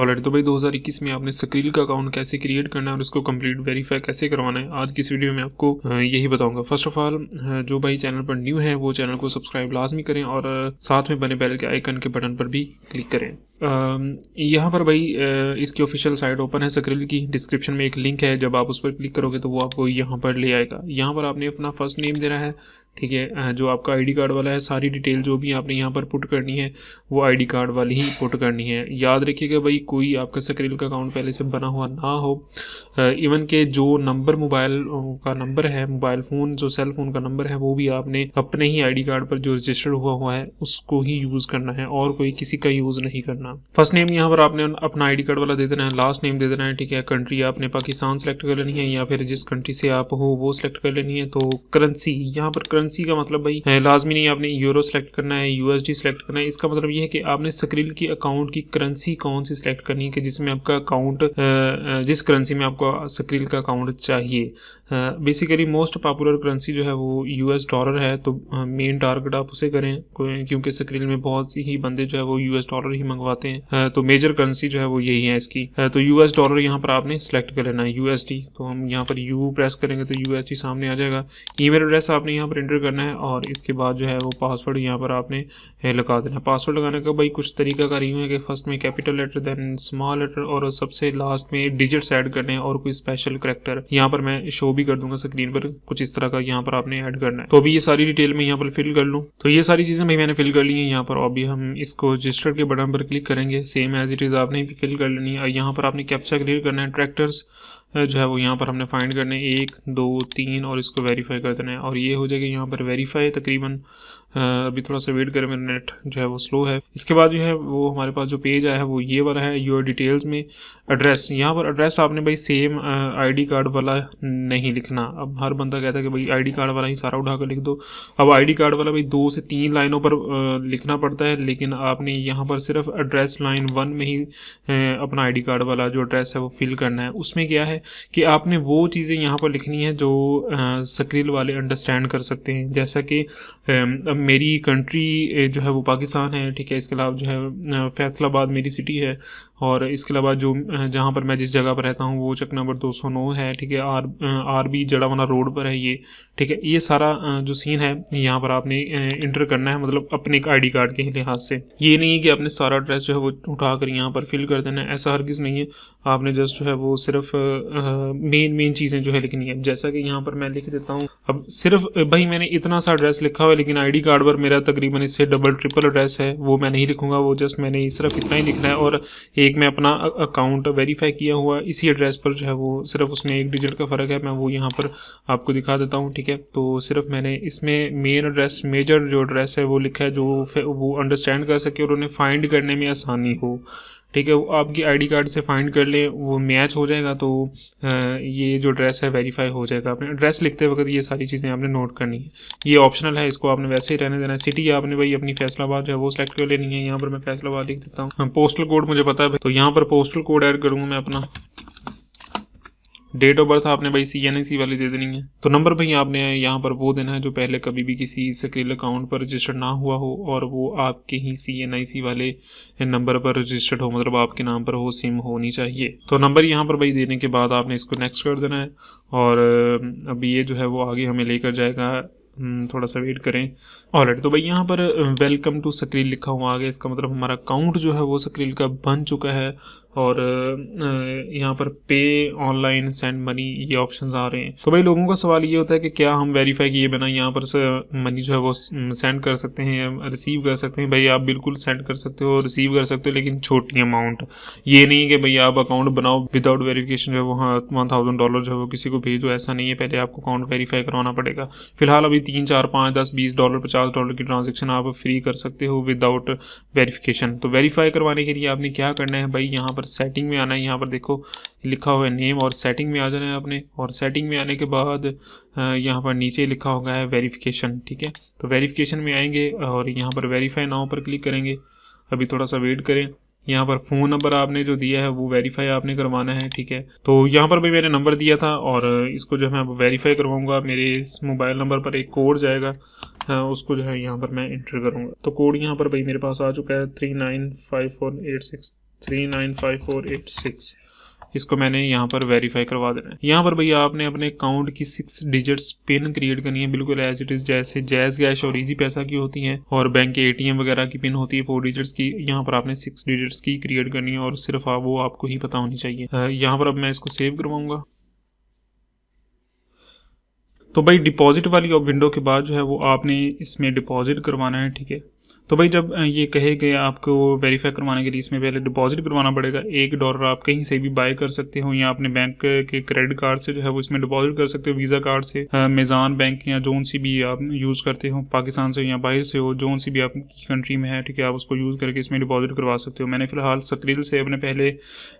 और तो भाई 2021 में आपने स्क्रील का अकाउंट कैसे क्रिएट करना है और उसको कंप्लीट वेरीफाई कैसे करवाना है आज की इस वीडियो में आपको यही बताऊंगा फर्स्ट ऑफ ऑल जो भाई चैनल पर न्यू है वो चैनल को सब्सक्राइब लाजमी करें और साथ में बने बेल के आइकन के बटन पर भी क्लिक करें यहाँ पर भाई इसकी ऑफिशियल साइट ओपन है सक्रिल की डिस्क्रिप्शन में एक लिंक है जब आप उस पर क्लिक करोगे तो वो आपको यहाँ पर ले आएगा यहाँ पर आपने अपना फर्स्ट नेम देना है ठीक है जो आपका आईडी कार्ड वाला है सारी डिटेल जो भी आपने यहाँ पर पुट करनी है वो आईडी कार्ड वाली ही पुट करनी है याद रखिएगा भाई कोई आपका सक्रिल का अकाउंट पहले से बना हुआ ना हो इवन के जो नंबर मोबाइल का नंबर है मोबाइल फ़ोन जो सेल फ़ोन का नंबर है वो भी आपने अपने ही आईडी कार्ड पर जो रजिस्टर्ड हुआ हुआ है उसको ही यूज़ करना है और कोई किसी का यूज़ नहीं करना फर्स्ट नेम यहाँ पर आपने अपना आई कार्ड वाला दे देना है लास्ट नेम दे देना है ठीक है कंट्री आपने पाकिस्तान सेलेक्ट कर लेनी है या फिर जिस कंट्री से आप हो वो सिलेक्ट कर लेनी है तो करेंसी यहाँ पर करेंसी का मतलब भाई लाजमी नहीं आपने यूरो सेलेक्ट करना है यूएसडी सेलेक्ट करना है इसका मतलब यह है कि आपने स्क्रिल की अकाउंट की करेंसी कौन सी सिलेक्ट करनी है कि जिसमें आपका अकाउंट जिस करेंसी में आपको स्क्रिल का अकाउंट चाहिए बेसिकली मोस्ट पॉपुलर करेंसी जो है वो यूएस डॉलर है तो मेन टारगेट आप उसे करें क्योंकि स्क्रिल में बहुत ही बंदे जो है वो यूएस डॉलर ही मंगवाते हैं तो मेजर करेंसी जो है वो यही है इसकी तो यूएस डॉलर यहाँ पर आपने सेलेक्ट कर लेना है यूएसडी तो हम यहाँ पर यू प्रेस करेंगे तो यूएसडी सामने आ जाएगा ईमेल एड्रेस आपने यहाँ पर एंटर करना है और इसके बाद जो है वो पासवर्ड यहाँ पर आपने लगा देना है पासवर्ड लगाने का भाई कुछ तरीका कार यूँ है कि फर्स्ट में capital letter then small letter और सबसे लास्ट में डिजिट्स ऐड करने हैं और कोई स्पेशल करेक्टर यहाँ पर मैं शो भी कर दूंगा स्क्रीन पर कुछ इस तरह का यहाँ पर आपने ऐड करना है तो अभी ये सारी डिटेल में यहाँ पर फिल कर लूँ तो ये सारी चीज़ें भाई मैंने फिल कर ली है यहाँ पर अभी हम इसको रजिस्टर के बटन पर क्लिक करेंगे सेम एज इट इज़ आपने भी फिल कर लेनी है यहाँ पर आपने कैप्चा क्लियर करना है ट्रैक्टर्स जो है वो यहाँ पर हमने फाइंड करने एक दो तीन और इसको वेरीफाई कर देना है और ये हो जाएगा यहाँ पर वेरीफाई तकरीबन हाँ, अभी थोड़ा सा वेट करें मेरा नेट जो है वो स्लो है इसके बाद जो है वो हमारे पास जो पेज आया है वो ये वाला है योर डिटेल्स में एड्रेस यहाँ पर एड्रेस आपने भाई सेम आईडी कार्ड वाला नहीं लिखना अब हर बंदा कहता है कि भाई आईडी कार्ड वाला ही सारा उठा कर लिख दो अब आईडी कार्ड वाला भाई दो से तीन लाइनों पर लिखना पड़ता है लेकिन आपने यहाँ पर सिर्फ एड्रेस लाइन वन में ही अपना डी कार्ड वाला जो एड्रेस है वो फिल करना है उसमें क्या है कि आपने वो चीज़ें यहाँ पर लिखनी है जो स्क्रील वाले अंडरस्टैंड कर सकते हैं जैसा कि मेरी कंट्री जो है वो पाकिस्तान है ठीक है इसके अलावा जो है फैसलाबाद मेरी सिटी है और इसके अलावा जो जहाँ पर मैं जिस जगह पर रहता हूँ वो चक नंबर दो सौ नौ है ठीक है R R B Jadawana road पर है ये ठीक है ये सारा जो सीन है यहाँ पर आपने इंटर करना है मतलब अपने एक डी कार्ड के लिहाज से ये नहीं है कि आपने सारा एड्रेस जो है वो उठा कर यहाँ पर फिल कर देना है ऐसा हर हरगिज़ नहीं है आपने जस्ट जो है वो सिर्फ मेन मेन चीज़ें जो है लिखनी है जैसा कि यहाँ पर मैं लिख देता हूँ अब सिर्फ भाई मैंने इतना सा एड्रेस लिखा हुआ है लेकिन आई डी कार्ड पर मेरा तकरीबन इससे डबल ट्रिपल एड्रेस है वो मैं नहीं लिखूंगा वो जस्ट मैंने सिर्फ इतना ही लिखना है और एक मैं अपना अकाउंट वेरीफाई किया हुआ इसी एड्रेस पर जो है वो सिर्फ उसमें एक डिजिट का फ़र्क है मैं वो यहाँ पर आपको दिखा देता हूँ ठीक है तो सिर्फ मैंने इसमें मेन एड्रेस मेजर जो एड्रेस है वो लिखा है जो वो अंडरस्टैंड कर सके और उन्हें फाइंड करने में आसानी हो ठीक है वो आपकी आईडी कार्ड से फाइंड कर लें वो मैच हो जाएगा तो ये जो ड्रेस है वेरीफाई हो जाएगा अपने ड्रेस लिखते वक्त ये सारी चीज़ें आपने नोट करनी है ये ऑप्शनल है इसको आपने वैसे ही रहने देना है सिटी आपने भाई अपनी फैसलाबाद जो है वो सेलेक्ट कर लेनी है यहाँ पर मैं फैसलाबाद लिख देता हूँ पोस्टल हाँ, कोड मुझे पता है तो यहाँ पर पोस्टल कोड ऐड करूँगा मैं अपना डेट ऑफ बर्थ आपने भाई सी एन ए सी वाली दे देनी है तो नंबर भाई आपने यहाँ पर वो देना है जो पहले कभी भी किसी सक्रिल अकाउंट पर रजिस्टर्ड ना हुआ हो और वो आपके ही सी एन आई सी वाले नंबर पर रजिस्टर्ड हो मतलब आपके नाम पर हो सिम होनी चाहिए तो नंबर यहाँ पर भाई देने के बाद आपने इसको नेक्स्ट कर देना है और अभी ये जो है वो आगे हमें लेकर जाएगा थोड़ा सा वेट करें ऑलरेडी तो भाई यहाँ पर वेलकम टू सक्रील लिखा हुआ आगे इसका मतलब हमारा अकाउंट जो है वो सक्रील का बन चुका है और यहाँ पर पे ऑनलाइन सेंड मनी ये ऑप्शन आ रहे हैं तो भाई लोगों का सवाल ये होता है कि क्या हम वेरीफाई किए बिना यहाँ पर मनी जो है वो सेंड कर सकते हैं रिसीव कर सकते हैं भाई आप बिल्कुल सेंड कर सकते हो रिसीव कर सकते हो लेकिन छोटी अमाउंट ये नहीं कि भाई आप अकाउंट बनाओ विदाउट वेरीफिकेशन जो है वहाँ वन थाउजेंड डॉलर जो है वो किसी को भेज दो ऐसा नहीं है पहले आपको अकाउंट वेरीफाई करवाना पड़ेगा फिलहाल अभी तीन चार पाँच दस बीस डॉलर पचास डॉलर की ट्रांजेक्शन आप फ्री कर सकते हो विदाउट वेरीफिकेशन तो वेरीफाई करवाने के लिए आपने क्या करना है भाई यहाँ पर पर सेटिंग में आना है यहाँ पर देखो लिखा हुआ है नेम और सेटिंग में आ जाना है आपने और सेटिंग में आने के बाद यहाँ पर नीचे लिखा होगा है वेरीफिकेशन ठीक है तो वेरीफिकेशन में आएंगे और यहाँ पर वेरीफाई नाव पर क्लिक करेंगे अभी थोड़ा सा वेट करें यहाँ पर फ़ोन नंबर आपने जो दिया है वो वेरीफाई आपने करवाना है ठीक है तो यहाँ पर भी मैंने नंबर दिया था और इसको जो है मैं वेरीफाई करवाऊंगा मेरे इस मोबाइल नंबर पर एक कोड जाएगा उसको जो है यहाँ पर मैं इंटर करूँगा तो कोड यहाँ पर भाई मेरे पास आ चुका है three nine five four eight six three nine five four eight six इसको मैंने यहाँ पर वेरीफाई करवा देना है यहाँ पर भैया आपने अपने अकाउंट की सिक्स डिजिट्स पिन क्रिएट करनी है बिल्कुल एज इट इज जैसे जैज कैश और इजी पैसा की होती है और बैंक के एटीएम वगैरह की पिन होती है फोर डिजिट्स की यहाँ पर आपने सिक्स डिजिट्स की क्रिएट करनी है और सिर्फ आप वो आपको ही पता होनी चाहिए यहाँ पर अब मैं इसको सेव करवाऊंगा तो भाई डिपॉजिट वाली विंडो के बाद जो है वो आपने इसमें डिपॉजिट करवाना है ठीक है तो भाई जब ये कहे कि आपको वेरीफाई करवाने के लिए इसमें पहले डिपॉजिट करवाना पड़ेगा एक डॉलर आप कहीं से भी बाय कर सकते हो या अपने बैंक के क्रेडिट कार्ड से जो है वो इसमें डिपॉजिट कर सकते हो वीज़ा कार्ड से मेज़ान बैंक या जोन सी भी आप यूज़ करते हो पाकिस्तान से या बाहर से हो जोन सी भी आपकी कंट्री में है ठीक है आप उसको यूज़ करके इसमें डिपॉजिट करवा सकते हो मैंने फ़िलहाल सक्रिल से अपने पहले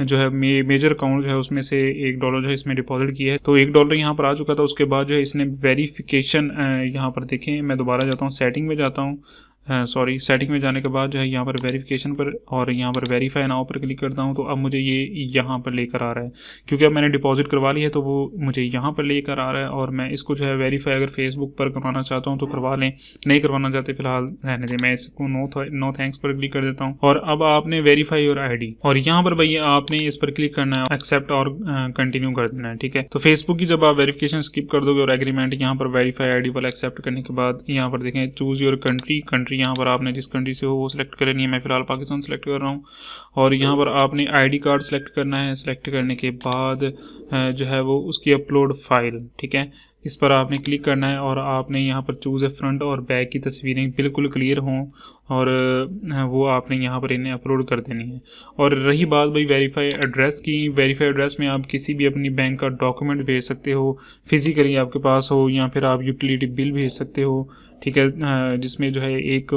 जो है मे, मेजर अकाउंट जो है उसमें से एक डॉलर जो है इसमें डिपॉजिट किया है तो एक डॉलर यहाँ पर आ चुका था उसके बाद जो है इसने वेरीफिकेशन यहाँ पर देखें मैं दोबारा जाता हूँ सेटिंग में जाता हूँ सॉरी हाँ, सेटिंग में जाने के बाद जो है यहाँ पर वेरिफिकेशन पर और यहाँ पर वेरीफाई नाव पर क्लिक करता हूँ तो अब मुझे ये यहाँ पर लेकर आ रहा है क्योंकि अब मैंने डिपॉजिट करवा ली है तो वो मुझे यहाँ पर लेकर आ रहा है और मैं इसको जो है वेरीफाई अगर फेसबुक पर करवाना चाहता हूँ तो करवा लें नहीं करवाना चाहते फिलहाल रहने दें मैं इसको नो नो थैंक्स पर क्लिक कर देता हूँ और अब आपने वेरीफाई और आई और यहाँ पर भैया आपने इस पर क्लिक करना है एक्सेप्ट और कंटिन्यू कर देना है ठीक है तो फेसबुक की जब आप वेरीफिकेशन स्किप कर दोगे और एग्रीमेंट यहाँ पर वेरीफाई आई वाला एक्सेप्ट करने के बाद यहाँ पर देखें चूज योर कंट्री कंट्री यहाँ पर आपने जिस कंट्री से हो वो सिलेक्ट कर लेनी है मैं फ़िलहाल पाकिस्तान सेलेक्ट कर रहा हूँ और यहाँ पर आपने आईडी कार्ड सेलेक्ट करना है सेलेक्ट करने के बाद जो है वो उसकी अपलोड फाइल ठीक है इस पर आपने क्लिक करना है और आपने यहाँ पर चूज़ है फ्रंट और बैक की तस्वीरें बिल्कुल क्लियर हों और वो आपने यहाँ पर इन्हें अपलोड कर देनी है और रही बात भाई वेरीफाई एड्रेस की वेरीफाई एड्रेस में आप किसी भी अपनी बैंक का डॉक्यूमेंट भेज सकते हो फिज़िकली आपके पास हो या फिर आप यूटिलिटी बिल भेज सकते हो ठीक है जिसमें जो है एक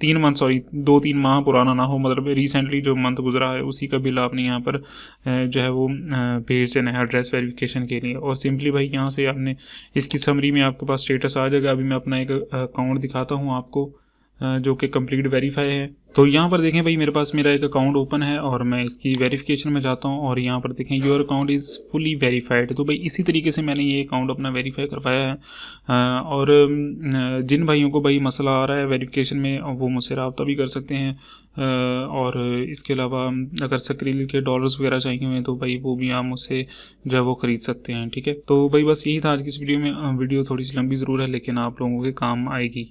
तीन मंथ सॉरी दो तीन माह पुराना ना हो मतलब रिसेंटली जो मंथ गुजरा है उसी का बिल आपने यहाँ पर जो है वो भेज देना है एड्रेस वेरिफिकेशन के लिए और सिंपली भाई यहाँ से आपने इसकी समरी में आपके पास स्टेटस आ जाएगा अभी मैं अपना एक अकाउंट दिखाता हूँ आपको जो कि कंप्लीट वेरीफाई है तो यहाँ पर देखें भाई मेरे पास मेरा एक अकाउंट ओपन है और मैं इसकी वेरिफिकेशन में जाता हूँ और यहाँ पर देखें your account is fully verified तो भाई इसी तरीके से मैंने ये अकाउंट अपना वेरीफाई करवाया है और जिन भाइयों को भाई मसला आ रहा है वेरिफिकेशन में वो मुझसे रबता भी कर सकते हैं और इसके अलावा अगर सक्रील के डॉलर्स वगैरह चाहिए हुए तो भाई वो भी आप मुझसे जो है वो ख़रीद सकते हैं ठीक है तो भाई बस यही था आज की इस वीडियो में वीडियो थोड़ी सी लंबी ज़रूर है लेकिन आप लोगों के काम आएगी